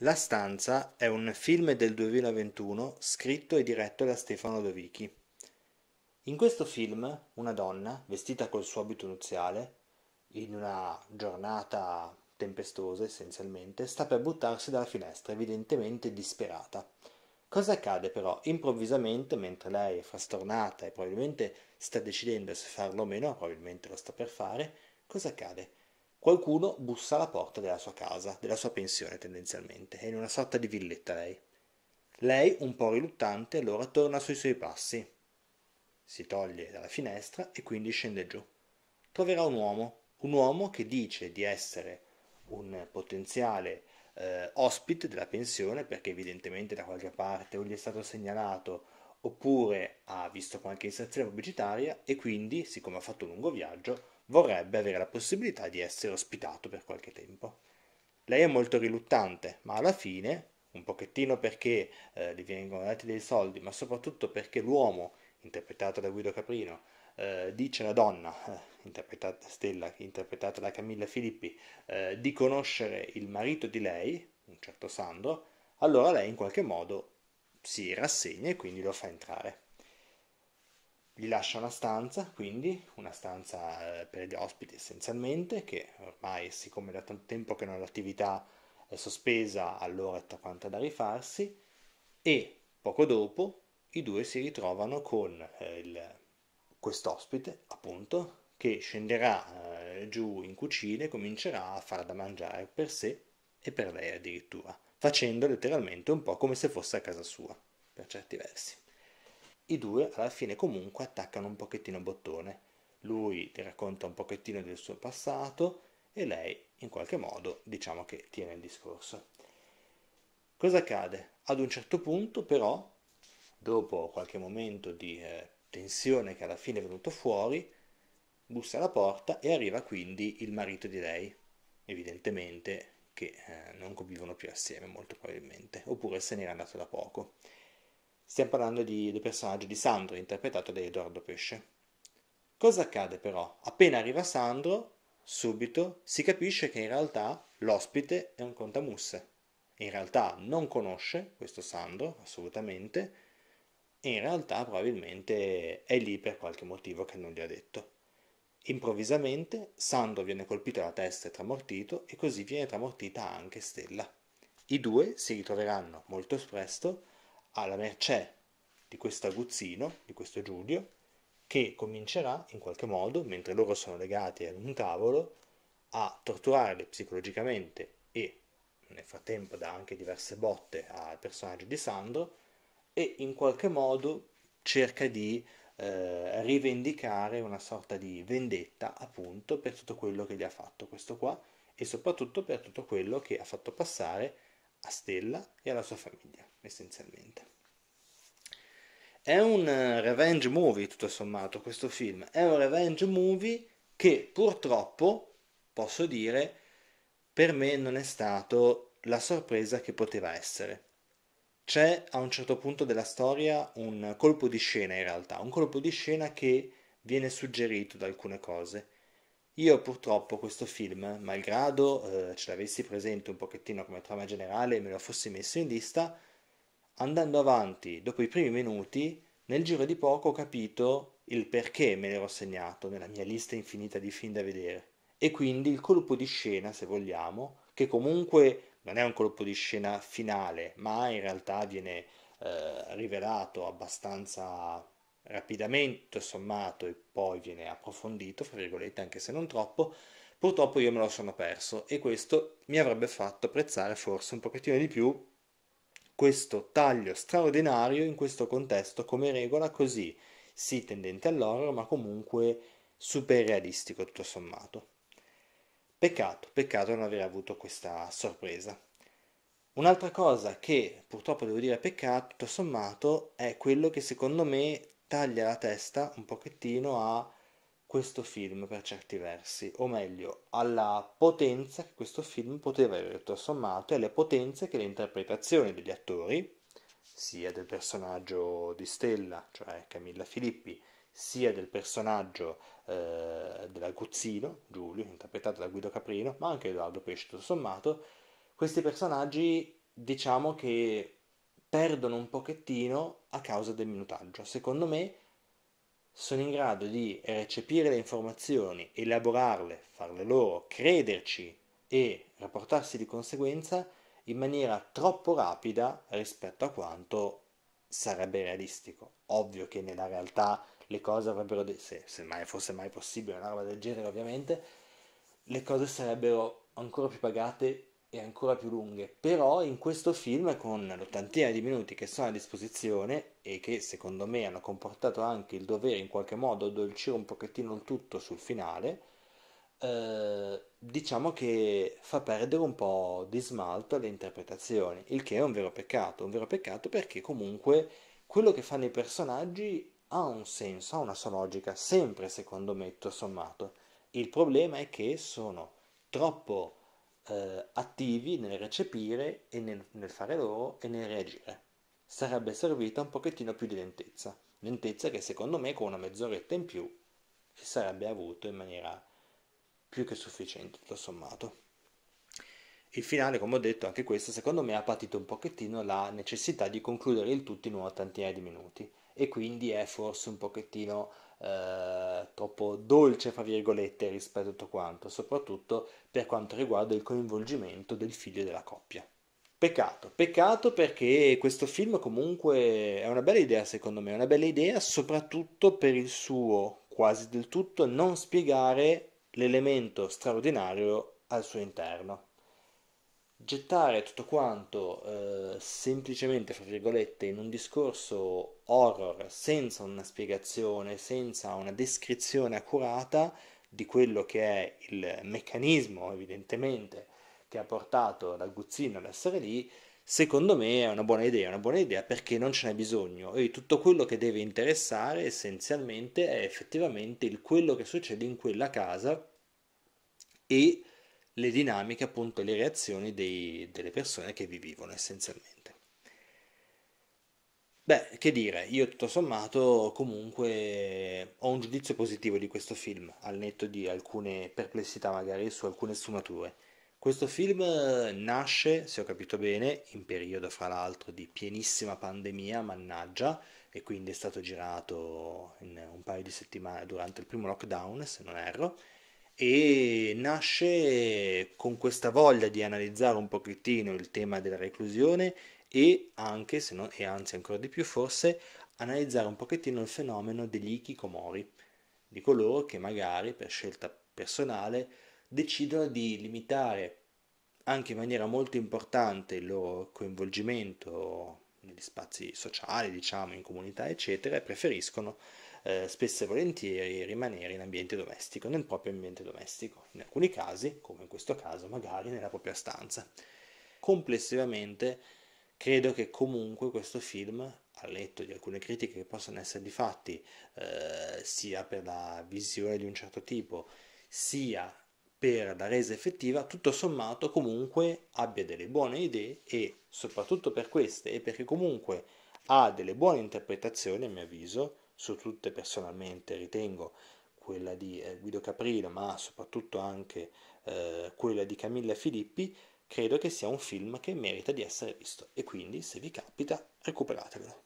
La stanza è un film del 2021 scritto e diretto da Stefano Dovichi. In questo film una donna, vestita col suo abito nuziale, in una giornata tempestosa essenzialmente, sta per buttarsi dalla finestra, evidentemente disperata. Cosa accade però? Improvvisamente, mentre lei è frastornata e probabilmente sta decidendo se farlo o meno, probabilmente lo sta per fare, cosa accade? Qualcuno bussa alla porta della sua casa, della sua pensione tendenzialmente, è in una sorta di villetta lei. Lei, un po' riluttante, allora torna sui suoi passi. Si toglie dalla finestra e quindi scende giù. Troverà un uomo, un uomo che dice di essere un potenziale eh, ospite della pensione perché evidentemente da qualche parte o gli è stato segnalato oppure ha visto qualche inserzione pubblicitaria e quindi, siccome ha fatto un lungo viaggio, vorrebbe avere la possibilità di essere ospitato per qualche tempo. Lei è molto riluttante, ma alla fine, un pochettino perché eh, gli vengono dati dei soldi, ma soprattutto perché l'uomo, interpretato da Guido Caprino, eh, dice alla donna, eh, interpretata Stella, interpretata da Camilla Filippi, eh, di conoscere il marito di lei, un certo Sandro, allora lei in qualche modo si rassegna e quindi lo fa entrare. Gli lascia una stanza, quindi una stanza eh, per gli ospiti essenzialmente, che ormai siccome da tanto tempo che non l'attività è sospesa, allora è tutta quanta da rifarsi, e poco dopo i due si ritrovano con eh, il, quest'ospite, appunto, che scenderà eh, giù in cucina e comincerà a far da mangiare per sé e per lei addirittura, facendo letteralmente un po' come se fosse a casa sua, per certi versi i due alla fine comunque attaccano un pochettino bottone. Lui ti racconta un pochettino del suo passato e lei in qualche modo diciamo che tiene il discorso. Cosa accade? Ad un certo punto però, dopo qualche momento di eh, tensione che alla fine è venuto fuori, bussa alla porta e arriva quindi il marito di lei, evidentemente che eh, non convivono più assieme molto probabilmente, oppure se n'era andato da poco. Stiamo parlando di, del personaggio di Sandro, interpretato da Edoardo Pesce. Cosa accade però? Appena arriva Sandro, subito si capisce che in realtà l'ospite è un contamusse. In realtà non conosce questo Sandro, assolutamente, e in realtà probabilmente è lì per qualche motivo che non gli ha detto. Improvvisamente Sandro viene colpito alla testa e tramortito e così viene tramortita anche Stella. I due si ritroveranno molto presto alla mercé di questo aguzzino, di questo Giulio, che comincerà in qualche modo, mentre loro sono legati ad un tavolo, a torturarli psicologicamente e nel frattempo dà anche diverse botte al personaggio di Sandro e in qualche modo cerca di eh, rivendicare una sorta di vendetta appunto per tutto quello che gli ha fatto questo qua e soprattutto per tutto quello che ha fatto passare a Stella e alla sua famiglia, essenzialmente. È un eh, revenge movie, tutto sommato, questo film. È un revenge movie che purtroppo, posso dire, per me non è stato la sorpresa che poteva essere. C'è a un certo punto della storia un colpo di scena in realtà, un colpo di scena che viene suggerito da alcune cose io purtroppo questo film, malgrado eh, ce l'avessi presente un pochettino come trama generale e me lo fossi messo in lista, andando avanti dopo i primi minuti, nel giro di poco ho capito il perché me l'ero segnato nella mia lista infinita di film da vedere. E quindi il colpo di scena, se vogliamo, che comunque non è un colpo di scena finale, ma in realtà viene eh, rivelato abbastanza rapidamente sommato e poi viene approfondito, fra virgolette, anche se non troppo, purtroppo io me lo sono perso e questo mi avrebbe fatto apprezzare forse un pochettino di più questo taglio straordinario in questo contesto come regola così, sì tendente all'horror, ma comunque super realistico tutto sommato. Peccato, peccato non aver avuto questa sorpresa. Un'altra cosa che purtroppo devo dire peccato, tutto sommato, è quello che secondo me taglia la testa un pochettino a questo film per certi versi, o meglio, alla potenza che questo film poteva avere tutto sommato e alle potenze che le interpretazioni degli attori, sia del personaggio di Stella, cioè Camilla Filippi, sia del personaggio eh, dell'Aguzzino, Giulio, interpretato da Guido Caprino, ma anche Edoardo Pesce, tutto sommato, questi personaggi diciamo che perdono un pochettino a causa del minutaggio. Secondo me sono in grado di recepire le informazioni, elaborarle, farle loro, crederci e rapportarsi di conseguenza in maniera troppo rapida rispetto a quanto sarebbe realistico. Ovvio che nella realtà le cose avrebbero, de- se, se mai fosse mai possibile una roba del genere ovviamente, le cose sarebbero ancora più pagate e ancora più lunghe, però in questo film con l'ottantina di minuti che sono a disposizione e che secondo me hanno comportato anche il dovere in qualche modo addolcire un pochettino il tutto sul finale, eh, diciamo che fa perdere un po' di smalto alle interpretazioni, il che è un vero peccato, un vero peccato perché comunque quello che fanno i personaggi ha un senso, ha una sua logica, sempre secondo me, tutto sommato. Il problema è che sono troppo eh, attivi nel recepire e nel, nel fare loro e nel reagire. Sarebbe servita un pochettino più di lentezza, lentezza che secondo me con una mezz'oretta in più si sarebbe avuto in maniera più che sufficiente, tutto sommato. Il finale, come ho detto, anche questo secondo me ha patito un pochettino la necessità di concludere il tutto in una tantina di minuti e quindi è forse un pochettino eh, troppo dolce, fra virgolette, rispetto a tutto quanto, soprattutto per quanto riguarda il coinvolgimento del figlio della coppia. Peccato, peccato perché questo film comunque è una bella idea secondo me, una bella idea soprattutto per il suo quasi del tutto non spiegare l'elemento straordinario al suo interno gettare tutto quanto eh, semplicemente, fra virgolette, in un discorso horror senza una spiegazione, senza una descrizione accurata di quello che è il meccanismo, evidentemente, che ha portato la ad essere lì, secondo me è una buona idea, una buona idea perché non ce n'è bisogno e tutto quello che deve interessare essenzialmente è effettivamente il quello che succede in quella casa e le dinamiche, appunto, le reazioni dei, delle persone che vi vivono essenzialmente. Beh, che dire, io tutto sommato comunque ho un giudizio positivo di questo film, al netto di alcune perplessità magari su alcune sfumature. Questo film eh, nasce, se ho capito bene, in periodo fra l'altro di pienissima pandemia, mannaggia, e quindi è stato girato in un paio di settimane durante il primo lockdown, se non erro, e nasce con questa voglia di analizzare un pochettino il tema della reclusione e anche, se non, e anzi ancora di più forse, analizzare un pochettino il fenomeno degli ikikomori, di coloro che magari per scelta personale decidono di limitare anche in maniera molto importante il loro coinvolgimento negli spazi sociali, diciamo, in comunità, eccetera, e preferiscono eh, spesso e volentieri rimanere in ambiente domestico, nel proprio ambiente domestico, in alcuni casi, come in questo caso, magari nella propria stanza. Complessivamente credo che comunque questo film a letto di alcune critiche che possono essergli fatti, eh, sia per la visione di un certo tipo, sia per la resa effettiva, tutto sommato comunque abbia delle buone idee e soprattutto per queste e perché comunque ha delle buone interpretazioni a mio avviso su tutte personalmente ritengo quella di eh, Guido Caprino, ma soprattutto anche eh, quella di Camilla Filippi, credo che sia un film che merita di essere visto e quindi se vi capita recuperatelo.